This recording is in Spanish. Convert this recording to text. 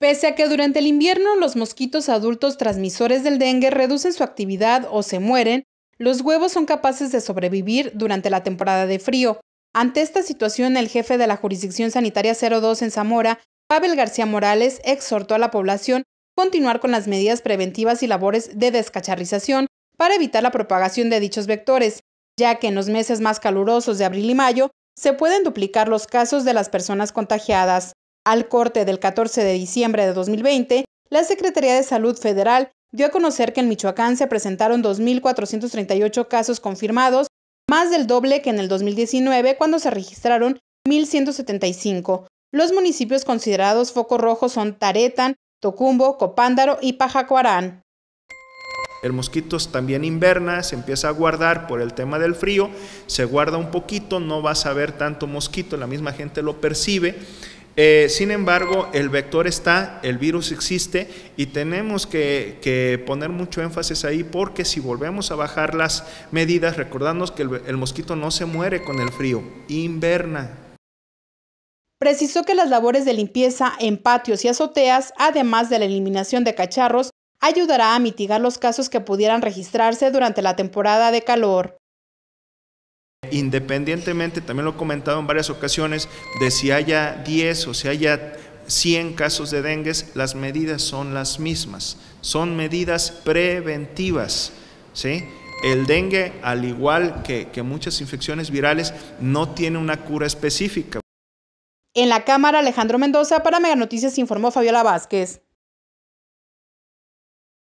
Pese a que durante el invierno los mosquitos adultos transmisores del dengue reducen su actividad o se mueren, los huevos son capaces de sobrevivir durante la temporada de frío. Ante esta situación, el jefe de la Jurisdicción Sanitaria 02 en Zamora, Pavel García Morales, exhortó a la población continuar con las medidas preventivas y labores de descacharrización para evitar la propagación de dichos vectores, ya que en los meses más calurosos de abril y mayo se pueden duplicar los casos de las personas contagiadas. Al corte del 14 de diciembre de 2020, la Secretaría de Salud Federal dio a conocer que en Michoacán se presentaron 2.438 casos confirmados, más del doble que en el 2019 cuando se registraron 1.175. Los municipios considerados foco rojo son Taretan, Tocumbo, Copándaro y Pajacuarán. El mosquito también inverna, se empieza a guardar por el tema del frío, se guarda un poquito, no vas a ver tanto mosquito, la misma gente lo percibe eh, sin embargo, el vector está, el virus existe y tenemos que, poner mucho énfasis ahí porque si volvemos a bajar las medidas, recordamos que el, el mosquito no se muere con el frío, inverna. Precisó que las labores de limpieza en patios y azoteas, además de la eliminación de cacharros, ayudará a mitigar los casos que pudieran registrarse durante la temporada de calor. Independientemente, también lo he comentado en varias ocasiones, de si haya 10 o si haya 100 casos de dengue, las medidas son las mismas, son medidas preventivas. El dengue, al igual que, que muchas infecciones virales, no tiene una cura específica. En la cámara, Alejandro Mendoza, para Mega Noticias, informó Fabiola Vázquez.